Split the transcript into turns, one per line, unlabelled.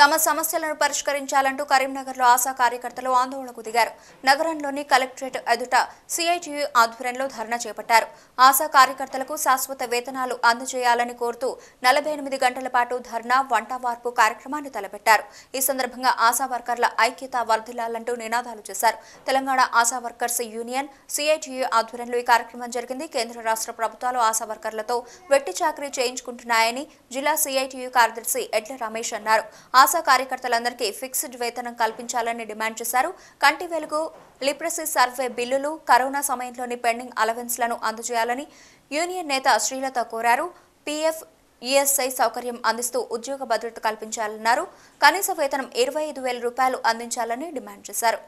తమ సమస్యలను పరిష్కరించాలంటూ కరీంనగర్లో ఆశా కార్యకర్తలు ఆందోళనకు దిగారు నగరంలోని కలెక్టరేట్ ఎదుట సిఐటియు ఆధ్వర్యంలో ధర్నా చేపట్టారు ఆశా కార్యకర్తలకు శాశ్వత వేతనాలు అందజేయాలని కోరుతూ నలభై ఎనిమిది గంటల పాటు ధర్నా వంట వార్పు కార్యక్రమాన్ని తలపెట్టారు ఈ సందర్భంగా ఆశా వర్కర్ల ఐక్యత వర్ధిల్లాలంటూ నినాదాలు చేశారు Telangana Asha workers union CITU ఆధ్వర్యంలో ఈ కార్యక్రమం జరిగింది కేంద్ర రాష్ట్ర ప్రభుత్వాలు ఆశా వర్కర్లతో వెట్టి చాకరీ చేయించుకుంటున్నాయని జిల్లా సిఐటియు కార్యదర్శి ఎడ్ల రమేష్ అన్నారు ఆశా కార్యకర్తలందరికీ ఫిక్స్డ్ వేతనం కల్పించాలని డిమాండ్ చేశారు కంటి వెలుగు లిప్రసీ సర్వే బిల్లులు కరోనా సమయంలోని పెండింగ్ అలవెన్స్లను అందజేయాలని యూనియన్ నేత శ్రీలత కోరారు పీఎఫ్ ఈఎస్ఐ సౌకర్యం అందిస్తూ ఉద్యోగ భద్రత కల్పించాలన్నారు కనీస వేతనం ఇరవై ఐదు వేల రూపాయలు అందించాలని డిమాండ్ చేశారు